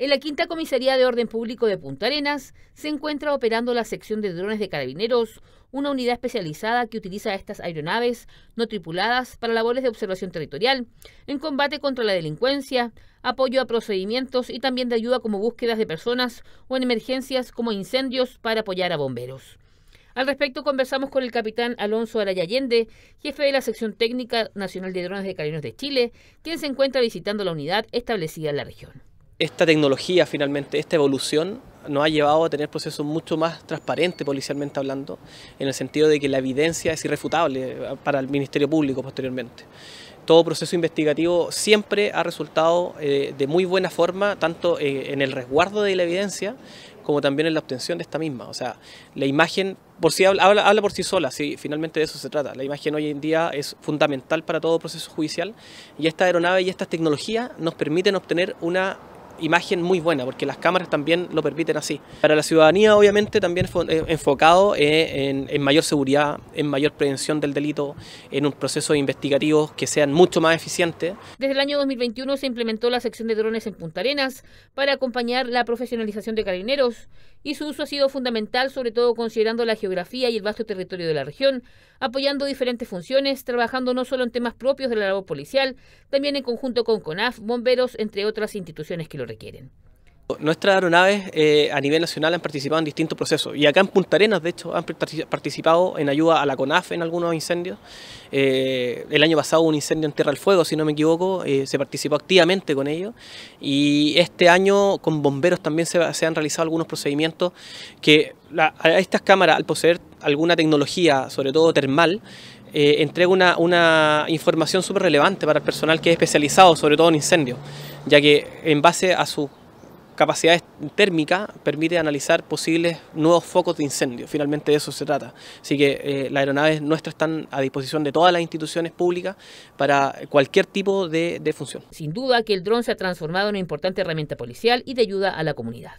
En la quinta comisaría de orden público de Punta Arenas se encuentra operando la sección de drones de carabineros, una unidad especializada que utiliza estas aeronaves no tripuladas para labores de observación territorial, en combate contra la delincuencia, apoyo a procedimientos y también de ayuda como búsquedas de personas o en emergencias como incendios para apoyar a bomberos. Al respecto conversamos con el capitán Alonso Araya Allende, jefe de la sección técnica nacional de drones de carabineros de Chile, quien se encuentra visitando la unidad establecida en la región esta tecnología finalmente, esta evolución nos ha llevado a tener procesos mucho más transparentes policialmente hablando, en el sentido de que la evidencia es irrefutable para el Ministerio Público posteriormente. Todo proceso investigativo siempre ha resultado eh, de muy buena forma, tanto eh, en el resguardo de la evidencia como también en la obtención de esta misma. O sea, la imagen por sí habla, habla, por sí sola, finalmente de eso se trata. La imagen hoy en día es fundamental para todo proceso judicial y esta aeronave y estas tecnologías nos permiten obtener una imagen muy buena, porque las cámaras también lo permiten así. Para la ciudadanía, obviamente, también eh, enfocado eh, en, mayor seguridad, en mayor prevención del delito, en un proceso investigativo que sean mucho más eficientes. Desde el año 2021 se implementó la sección de drones en Punta Arenas para acompañar la profesionalización de carabineros y su uso ha sido fundamental, sobre todo considerando la geografía y el vasto territorio de la región, apoyando diferentes funciones, trabajando no solo en temas propios de la labor policial, también en conjunto con CONAF, bomberos, entre otras instituciones que lo requieren. Nuestras aeronaves eh, a nivel nacional han participado en distintos procesos y acá en Punta Arenas, de hecho, han participado en ayuda a la CONAF en algunos incendios. Eh, el año pasado un incendio en Tierra del Fuego, si no me equivoco, eh, se participó activamente con ellos y este año con bomberos también se, han realizado algunos procedimientos que a estas cámaras, al poseer alguna tecnología, sobre todo termal, eh, entrega una, información súper relevante para el personal que es especializado, sobre todo en incendios, ya que en base a sus capacidades térmicas permite analizar posibles nuevos focos de incendio. Finalmente de eso se trata. Así que eh, las aeronaves nuestras están a disposición de todas las instituciones públicas para cualquier tipo de, de función. Sin duda que el dron se ha transformado en una importante herramienta policial y de ayuda a la comunidad.